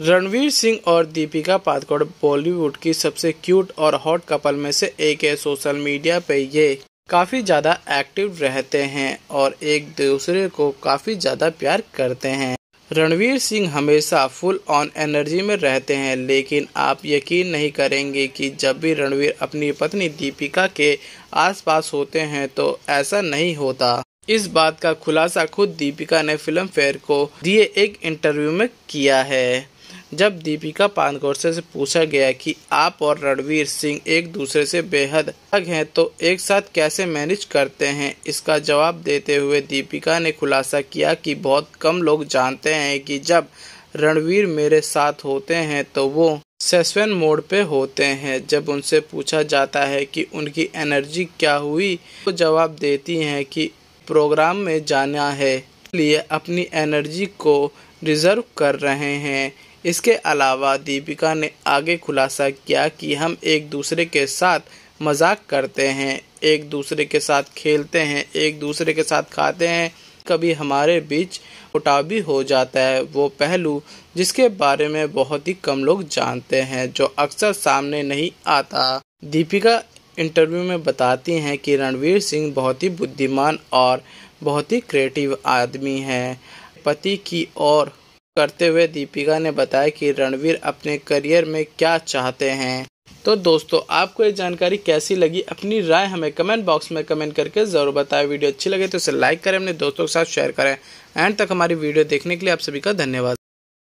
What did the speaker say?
रणवीर सिंह और दीपिका पादुकोण बॉलीवुड की सबसे क्यूट और हॉट कपल में से एक है सोशल मीडिया पे ये काफ़ी ज़्यादा एक्टिव रहते हैं और एक दूसरे को काफ़ी ज़्यादा प्यार करते हैं रणवीर सिंह हमेशा फुल ऑन एनर्जी में रहते हैं लेकिन आप यकीन नहीं करेंगे कि जब भी रणवीर अपनी पत्नी दीपिका के आसपास होते हैं तो ऐसा नहीं होता इस बात का खुलासा खुद दीपिका ने फिल्म फेयर को दिए एक इंटरव्यू में किया है जब दीपिका पानकोर से पूछा गया कि आप और रणवीर सिंह एक दूसरे से बेहद अलग हैं तो एक साथ कैसे मैनेज करते हैं इसका जवाब देते हुए दीपिका ने खुलासा किया कि बहुत कम लोग जानते हैं कि जब रणवीर मेरे साथ होते हैं तो वो सेसवेन मोड पे होते हैं जब उनसे पूछा जाता है कि उनकी एनर्जी क्या हुई तो जवाब देती हैं कि प्रोग्राम में जाना है लिए अपनी एनर्जी को रिजर्व कर रहे हैं इसके अलावा दीपिका ने आगे खुलासा किया कि हम एक दूसरे के साथ मजाक करते हैं एक दूसरे के साथ खेलते हैं एक दूसरे के साथ खाते हैं कभी हमारे बीच उठाव भी हो जाता है वो पहलू जिसके बारे में बहुत ही कम लोग जानते हैं जो अक्सर सामने नहीं आता दीपिका इंटरव्यू में बताती हैं कि रणवीर सिंह बहुत ही बुद्धिमान और बहुत ही क्रिएटिव आदमी हैं पति की ओर करते हुए दीपिका ने बताया कि रणवीर अपने करियर में क्या चाहते हैं तो दोस्तों आपको ये जानकारी कैसी लगी अपनी राय हमें कमेंट बॉक्स में कमेंट करके ज़रूर बताएं वीडियो अच्छी लगे तो इसे लाइक करें अपने दोस्तों के साथ शेयर करें एंड तक हमारी वीडियो देखने के लिए आप सभी का धन्यवाद